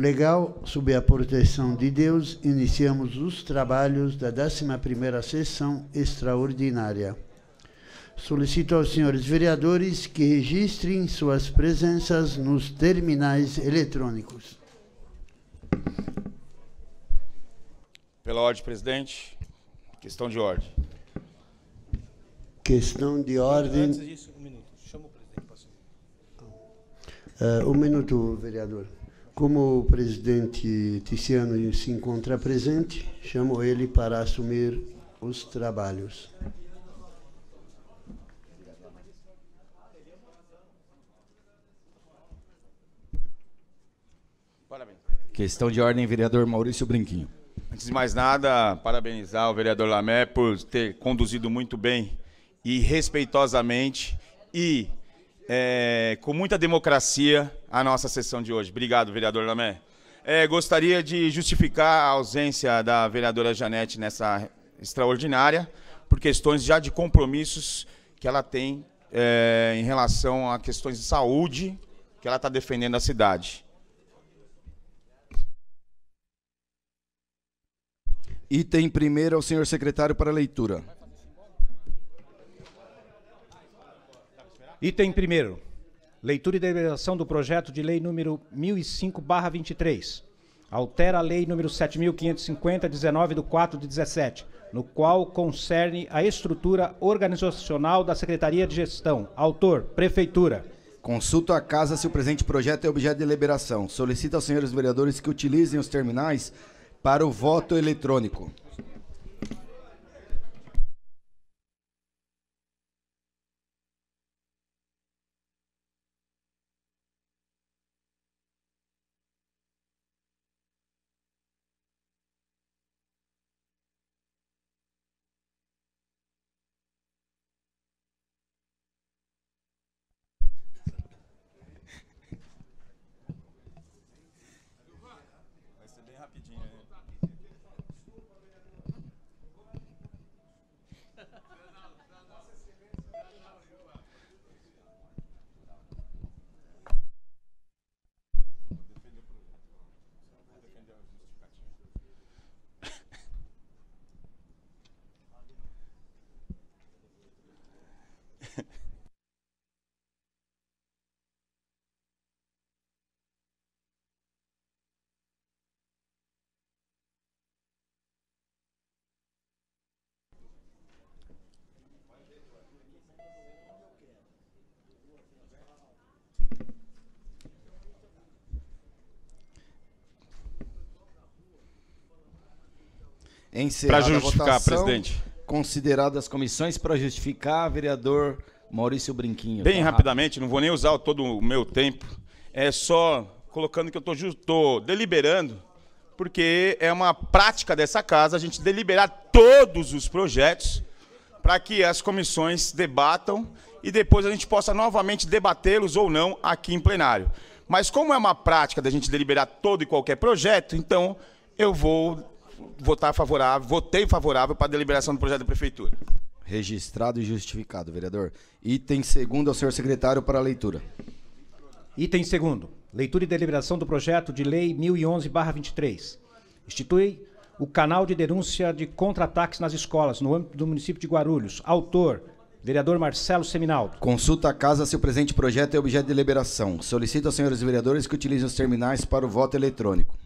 Legal, sob a proteção de Deus, iniciamos os trabalhos da 11ª sessão extraordinária. Solicito aos senhores vereadores que registrem suas presenças nos terminais eletrônicos. Pela ordem, presidente. Questão de ordem. Questão de ordem. Antes disso, um minuto. Chama o presidente para uh, Um minuto, vereador. Como o presidente Tiziano se encontra presente, chamo ele para assumir os trabalhos. Questão de ordem, vereador Maurício Brinquinho. Antes de mais nada, parabenizar o vereador Lamé por ter conduzido muito bem e respeitosamente e é, com muita democracia a nossa sessão de hoje. Obrigado, vereador Lamé. É, gostaria de justificar a ausência da vereadora Janete nessa extraordinária, por questões já de compromissos que ela tem é, em relação a questões de saúde que ela está defendendo a cidade. Item primeiro ao é senhor secretário para leitura. Item 1 Leitura e deliberação do projeto de lei número 1005/23. Altera a lei número 7550/19 do 4 de 17, no qual concerne a estrutura organizacional da Secretaria de Gestão. Autor: Prefeitura. Consulto a casa se o presente projeto é objeto de deliberação. Solicito aos senhores vereadores que utilizem os terminais para o voto eletrônico. Encerrada pra justificar, Para justificar, presidente. Consideradas comissões para justificar, vereador Maurício Brinquinho. Bem tá rapidamente, rápido. não vou nem usar todo o meu tempo. É só colocando que eu estou deliberando, porque é uma prática dessa casa a gente deliberar todos os projetos para que as comissões debatam e depois a gente possa novamente debatê-los ou não aqui em plenário. Mas como é uma prática da gente deliberar todo e qualquer projeto, então eu vou votar favorável, votei favorável para a deliberação do projeto da prefeitura. Registrado e justificado, vereador. Item segundo ao senhor secretário para a leitura. Item segundo, leitura e deliberação do projeto de lei 1011/23. Institui o canal de denúncia de contra-ataques nas escolas no âmbito do município de Guarulhos. Autor, Vereador Marcelo Seminaldo. Consulta a casa se o presente projeto é objeto de deliberação. Solicito aos senhores vereadores que utilizem os terminais para o voto eletrônico.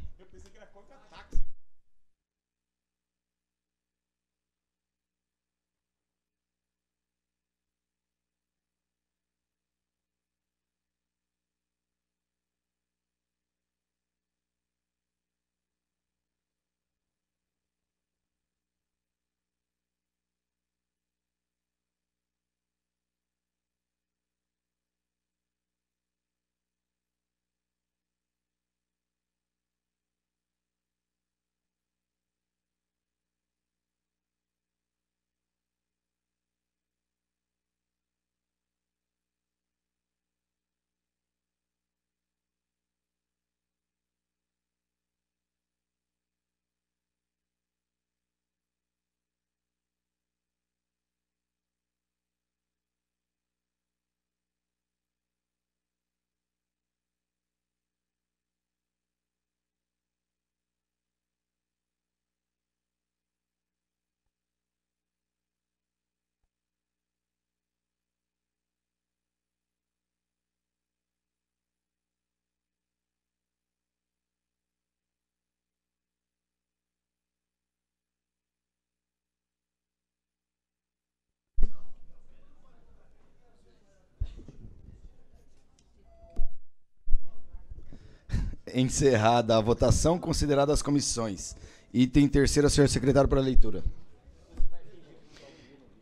encerrada a votação, considerada as comissões. Item terceiro, senhor secretário, para leitura.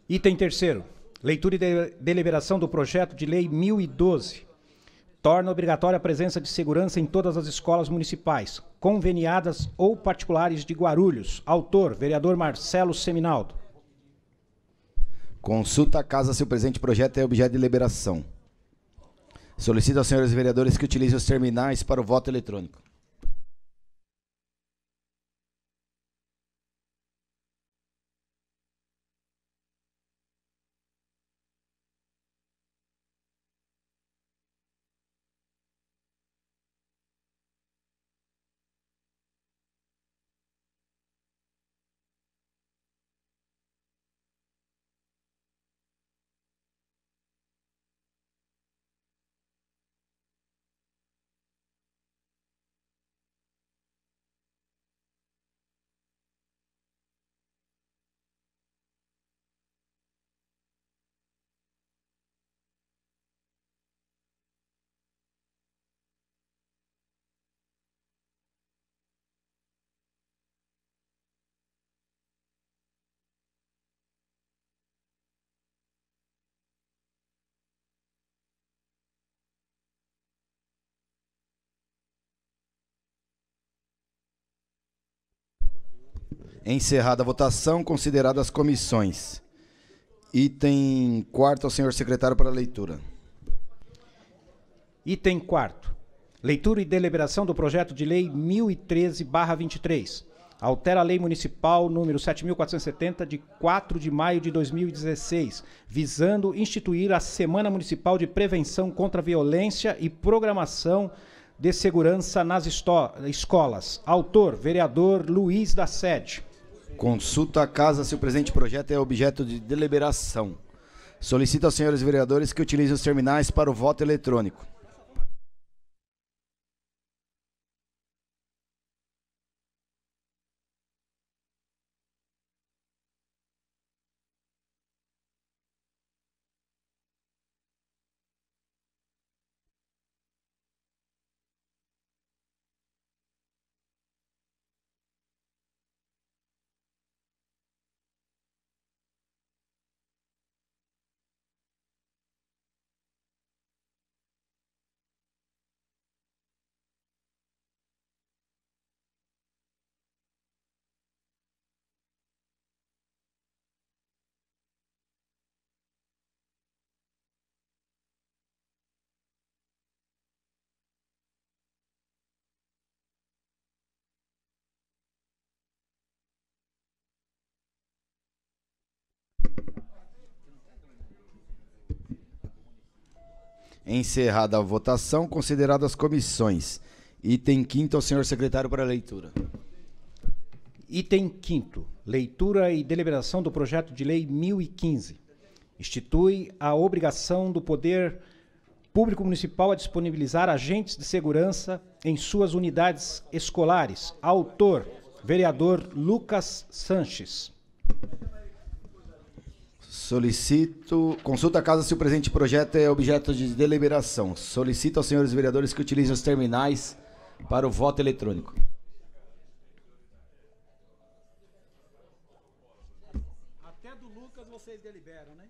Item terceiro, leitura e de deliberação do projeto de lei 1012. Torna obrigatória a presença de segurança em todas as escolas municipais, conveniadas ou particulares de Guarulhos. Autor, vereador Marcelo Seminaldo. Consulta a casa se o presente projeto é objeto de deliberação. Solicito aos senhores vereadores que utilizem os terminais para o voto eletrônico. Encerrada a votação, consideradas as comissões. Item quarto ao senhor secretário para leitura. Item quarto. Leitura e deliberação do projeto de lei 1013/23. Altera a lei municipal número 7470 de 4 de maio de 2016, visando instituir a Semana Municipal de Prevenção contra a Violência e Programação de Segurança nas Escolas. Autor: vereador Luiz da Sede. Consulta a casa se o presente projeto é objeto de deliberação. Solicito aos senhores vereadores que utilizem os terminais para o voto eletrônico. Encerrada a votação, consideradas as comissões. Item quinto ao senhor secretário para leitura. Item quinto, leitura e deliberação do projeto de lei 1015. Institui a obrigação do poder público municipal a disponibilizar agentes de segurança em suas unidades escolares. Autor, vereador Lucas Sanches. Solicito. Consulta a casa se o presente projeto é objeto de deliberação. Solicito aos senhores vereadores que utilizem os terminais para o voto eletrônico. Até do Lucas vocês deliberam, né?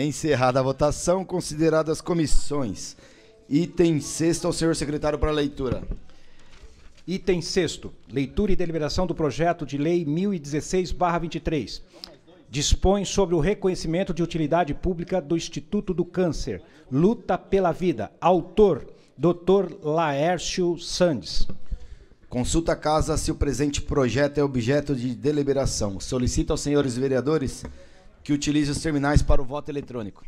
Encerrada a votação, consideradas comissões. Item sexto ao senhor secretário para leitura. Item sexto, leitura e deliberação do projeto de lei 1016/23. Dispõe sobre o reconhecimento de utilidade pública do Instituto do Câncer, Luta pela Vida. Autor: Dr. Laércio Sandes. Consulta a casa se o presente projeto é objeto de deliberação. Solicita aos senhores vereadores que utilize os terminais para o voto eletrônico.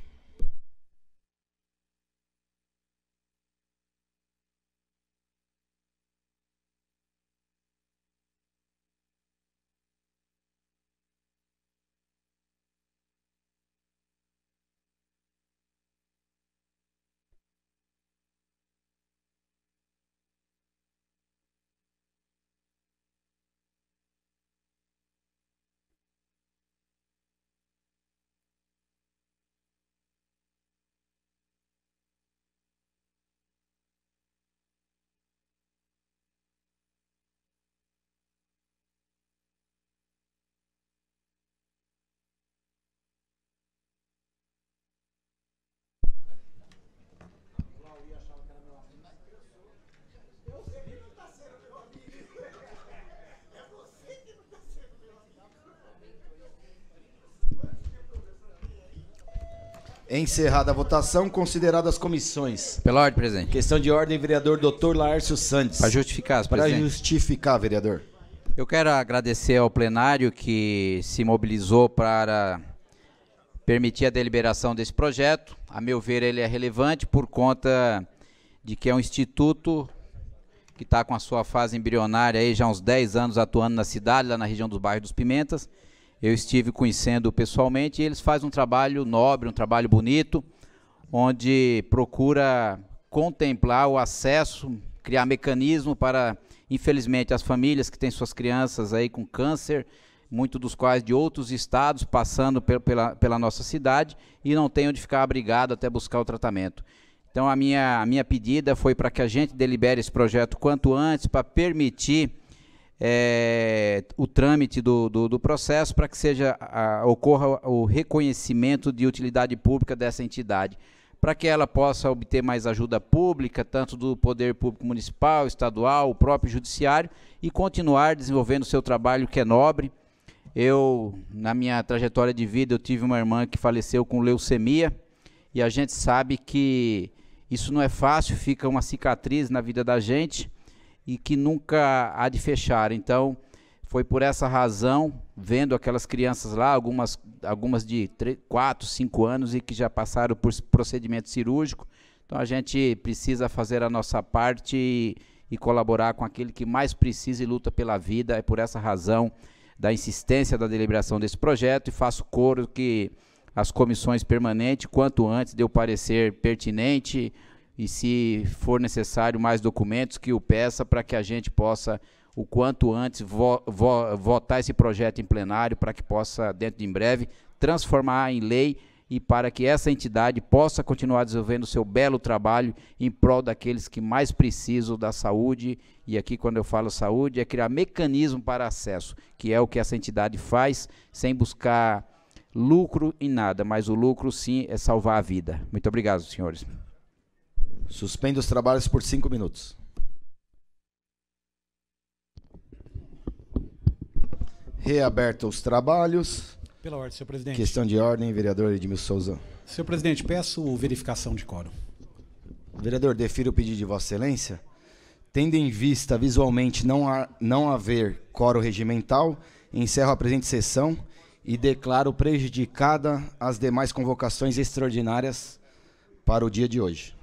Encerrada a votação, consideradas comissões. Pela ordem, presidente. Questão de ordem, vereador Dr. Lárcio Santos. Para justificar, Para presidente. justificar, vereador. Eu quero agradecer ao plenário que se mobilizou para permitir a deliberação desse projeto. A meu ver, ele é relevante por conta de que é um instituto que está com a sua fase embrionária aí já há uns 10 anos atuando na cidade, lá na região dos bairros dos Pimentas eu estive conhecendo pessoalmente e eles fazem um trabalho nobre, um trabalho bonito, onde procura contemplar o acesso, criar mecanismo para, infelizmente, as famílias que têm suas crianças aí com câncer, muitos dos quais de outros estados passando pela, pela nossa cidade e não tem onde ficar abrigado até buscar o tratamento. Então a minha, a minha pedida foi para que a gente delibere esse projeto quanto antes para permitir é, o trâmite do, do, do processo para que seja a, ocorra o reconhecimento de utilidade pública dessa entidade, para que ela possa obter mais ajuda pública, tanto do poder público municipal, estadual, o próprio judiciário, e continuar desenvolvendo seu trabalho que é nobre. Eu, na minha trajetória de vida, eu tive uma irmã que faleceu com leucemia, e a gente sabe que isso não é fácil, fica uma cicatriz na vida da gente e que nunca há de fechar. Então, foi por essa razão, vendo aquelas crianças lá, algumas, algumas de 3, 4, 5 anos e que já passaram por procedimento cirúrgico. Então, a gente precisa fazer a nossa parte e, e colaborar com aquele que mais precisa e luta pela vida. É por essa razão da insistência da deliberação desse projeto e faço coro que as comissões permanentes, quanto antes, deu parecer pertinente e se for necessário mais documentos que o peça para que a gente possa o quanto antes vo, vo, votar esse projeto em plenário para que possa dentro de em breve transformar em lei e para que essa entidade possa continuar desenvolvendo seu belo trabalho em prol daqueles que mais precisam da saúde. E aqui, quando eu falo saúde, é criar mecanismo para acesso, que é o que essa entidade faz, sem buscar lucro em nada, mas o lucro sim é salvar a vida. Muito obrigado, senhores. Suspendo os trabalhos por cinco minutos. Reaberto os trabalhos. Pela ordem, senhor presidente. Questão de ordem, vereador Edmilson Souza. Senhor presidente, peço verificação de quórum. Vereador, defiro o pedido de Vossa Excelência. Tendo em vista visualmente não, há, não haver quórum regimental, encerro a presente sessão e declaro prejudicada as demais convocações extraordinárias para o dia de hoje.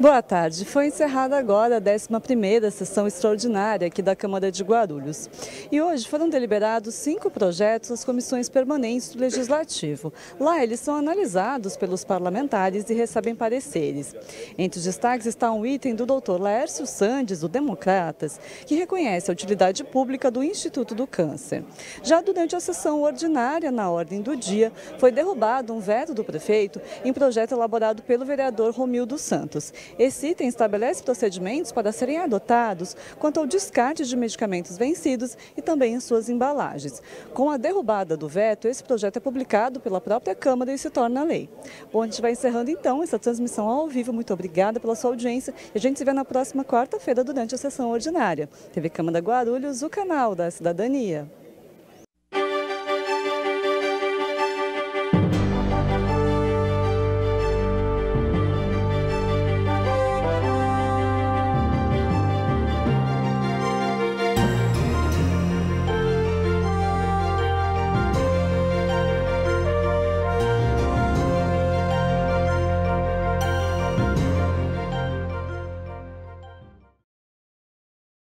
Boa tarde. Foi encerrada agora a 11ª sessão extraordinária aqui da Câmara de Guarulhos. E hoje foram deliberados cinco projetos das comissões permanentes do Legislativo. Lá eles são analisados pelos parlamentares e recebem pareceres. Entre os destaques está um item do doutor Lércio Sandes, do Democratas, que reconhece a utilidade pública do Instituto do Câncer. Já durante a sessão ordinária, na ordem do dia, foi derrubado um veto do prefeito em projeto elaborado pelo vereador Romildo Santos esse item estabelece procedimentos para serem adotados quanto ao descarte de medicamentos vencidos e também em suas embalagens. Com a derrubada do veto, esse projeto é publicado pela própria Câmara e se torna lei. Bom, a gente vai encerrando então essa transmissão ao vivo. Muito obrigada pela sua audiência e a gente se vê na próxima quarta-feira durante a sessão ordinária. TV Câmara Guarulhos, o canal da Cidadania.